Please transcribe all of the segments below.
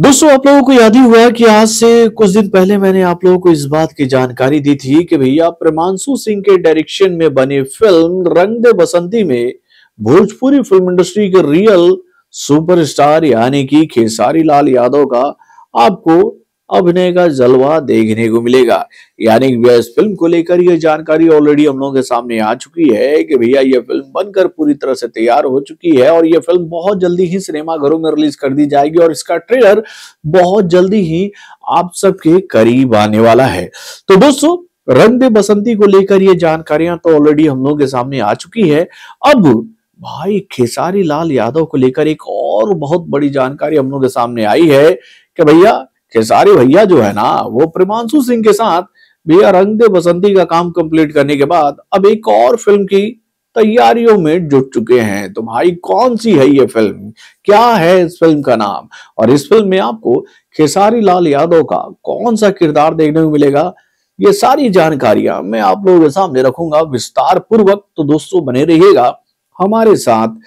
दोस्तों आप लोगों को याद ही हुआ कि आज से कुछ दिन पहले मैंने आप लोगों को इस बात की जानकारी दी थी कि भैया प्रमांशु सिंह के डायरेक्शन में बनी फिल्म रंग दे बसंती में भोजपुरी फिल्म इंडस्ट्री के रियल सुपरस्टार यानी कि खेसारी लाल यादव का आपको अभिनय का जलवा देखने को मिलेगा यानी इस फिल्म को लेकर यह जानकारी ऑलरेडी हम लोगों के सामने आ चुकी है कि भैया यह फिल्म बनकर पूरी तरह से तैयार हो चुकी है और यह फिल्म बहुत जल्दी ही सिनेमा घरों में रिलीज कर दी जाएगी और इसका ट्रेलर बहुत जल्दी ही आप सबके करीब आने वाला है तो दोस्तों रंग दे बसंती को लेकर ये जानकारियां तो ऑलरेडी हम लोगों के सामने आ चुकी है अब भाई खेसारी लाल यादव को लेकर एक और बहुत बड़ी जानकारी हम लोगों के सामने आई है कि भैया खेसारी भैया जो है ना वो प्रिमांशु सिंह के साथ भैया रंग दे बसंती का काम कंप्लीट करने के बाद अब एक और फिल्म की तैयारियों में जुट चुके हैं तो भाई कौन सी है ये फिल्म क्या है इस फिल्म का नाम और इस फिल्म में आपको खेसारी लाल यादव का कौन सा किरदार देखने को मिलेगा ये सारी जानकारियां मैं आप लोगों के सामने रखूंगा विस्तार पूर्वक तो दोस्तों बने रहिएगा हमारे साथ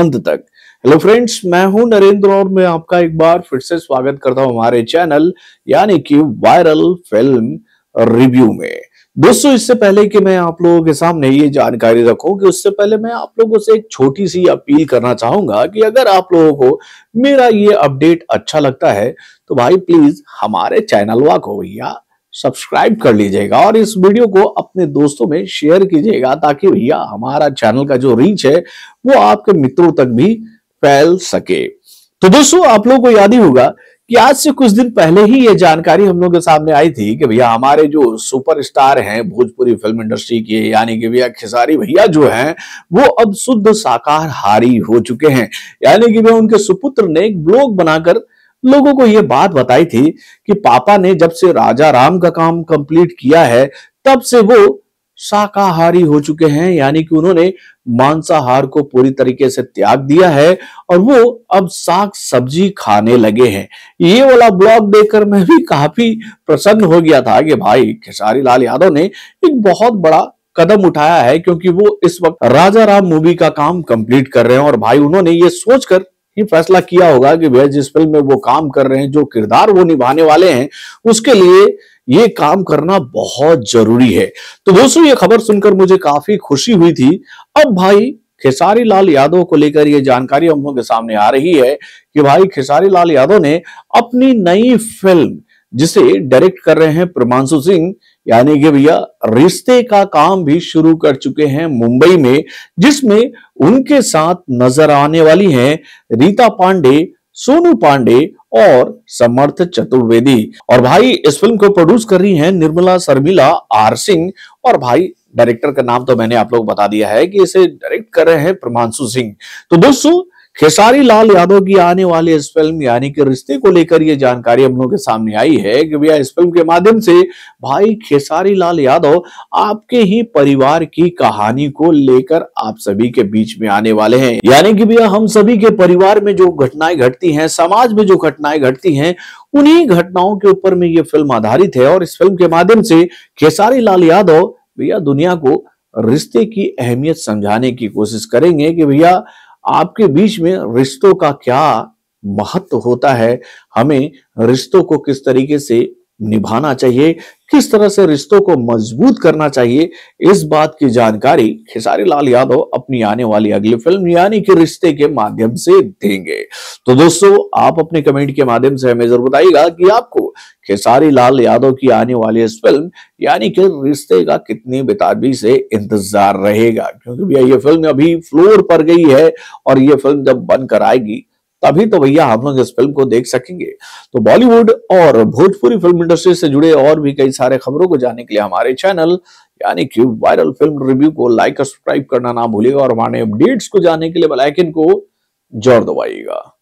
अंत तक हेलो फ्रेंड्स मैं हूं नरेंद्र और मैं आपका एक बार फिर से स्वागत करता हूं हमारे चैनल यानी कि वायरल फिल्म रिव्यू में दोस्तों इससे पहले कि मैं आप लोगों के सामने ये जानकारी रखूं कि उससे पहले मैं आप लोगों से एक छोटी सी अपील करना चाहूंगा कि अगर आप लोगों को मेरा ये अपडेट अच्छा लगता है तो भाई प्लीज हमारे चैनल वाक को भैया सब्सक्राइब कर लीजिएगा और इस वीडियो को अपने दोस्तों में शेयर कीजिएगा ताकि भैया हमारा चैनल का जो रीच है वो आपके मित्रों तक भी फैल सके तो दोस्तों आप लोगों को याद ही होगा कि आज से कुछ दिन पहले ही ये जानकारी हम लोग के सामने आई थी कि भैया हमारे जो सुपरस्टार हैं भोजपुरी फिल्म इंडस्ट्री के यानी कि भैया खिसारी भैया जो हैं वो अब शुद्ध साकारहारी हो चुके हैं यानी कि भैया उनके सुपुत्र ने एक ब्लॉग बनाकर लोगों को ये बात बताई थी कि पापा ने जब से राजा राम का काम कंप्लीट किया है तब से वो शाकाहारी हो चुके हैं यानी कि उन्होंने मांसाहार को पूरी तरीके से त्याग दिया है और वो अब साग सब्जी खाने लगे हैं ये वाला ब्लॉग देखकर मैं भी काफी प्रसन्न हो गया था कि भाई खेसारी लाल यादव ने एक बहुत बड़ा कदम उठाया है क्योंकि वो इस वक्त राजा राम मूवी का काम कंप्लीट कर रहे हैं और भाई उन्होंने ये सोचकर ही फैसला किया होगा कि वह जिस फिल्म में वो काम कर रहे हैं जो किरदार वो निभाने वाले हैं उसके लिए ये काम करना बहुत जरूरी है तो दोस्तों ये खबर सुनकर मुझे काफी खुशी हुई थी अब भाई खेसारी लाल यादव को लेकर ये जानकारी हम लोगों के सामने आ रही है कि भाई खेसारी लाल यादव ने अपनी नई फिल्म जिसे डायरेक्ट कर रहे हैं प्रमांशु सिंह यानी कि भैया रिश्ते का काम भी शुरू कर चुके हैं मुंबई में जिसमें उनके साथ नजर आने वाली हैं रीता पांडे सोनू पांडे और समर्थ चतुर्वेदी और भाई इस फिल्म को प्रोड्यूस कर रही हैं निर्मला शर्मिला आर सिंह और भाई डायरेक्टर का नाम तो मैंने आप लोग बता दिया है कि इसे डायरेक्ट कर रहे हैं प्रमांशु सिंह तो दोस्तों खेसारी लाल यादव की आने वाली इस फिल्म यानी कि रिश्ते को लेकर यह जानकारी हम लोग के सामने आई है कि भैया इस फिल्म के माध्यम से भाई खेसारी लाल यादव आपके ही परिवार की कहानी को लेकर आप सभी के बीच में आने वाले हैं यानी कि भैया हम सभी के परिवार में जो घटनाएं घटती हैं समाज में जो घटनाएं घटती हैं उन्हीं घटनाओं के ऊपर में ये फिल्म आधारित है और इस फिल्म के माध्यम से खेसारी लाल यादव भैया दुनिया को रिश्ते की अहमियत समझाने की कोशिश करेंगे कि भैया आपके बीच में रिश्तों का क्या महत्व होता है हमें रिश्तों को किस तरीके से निभाना चाहिए किस तरह से रिश्तों को मजबूत करना चाहिए इस बात की जानकारी खेसारी लाल यादव अपनी आने वाली अगली फिल्म यानी कि रिश्ते के माध्यम से देंगे तो दोस्तों आप अपने कमेंट के माध्यम से हमें जरूर बताइएगा कि आपको खेसारी लाल यादव की आने वाली इस फिल्म यानी कि रिश्ते का कितनी बेताबी से इंतजार रहेगा क्योंकि भैया ये फिल्म अभी फ्लोर पर गई है और ये फिल्म जब बनकर आएगी तभी तो भैया हम लोग इस फिल्म को देख सकेंगे तो बॉलीवुड और भोजपुरी फिल्म इंडस्ट्री से जुड़े और भी कई सारे खबरों को जानने के लिए हमारे चैनल यानी कि वायरल फिल्म रिव्यू को लाइक और सब्सक्राइब करना ना भूलिएगा और हमारे अपडेट्स को जानने के लिए बेलाइकिन को जोर दबाइएगा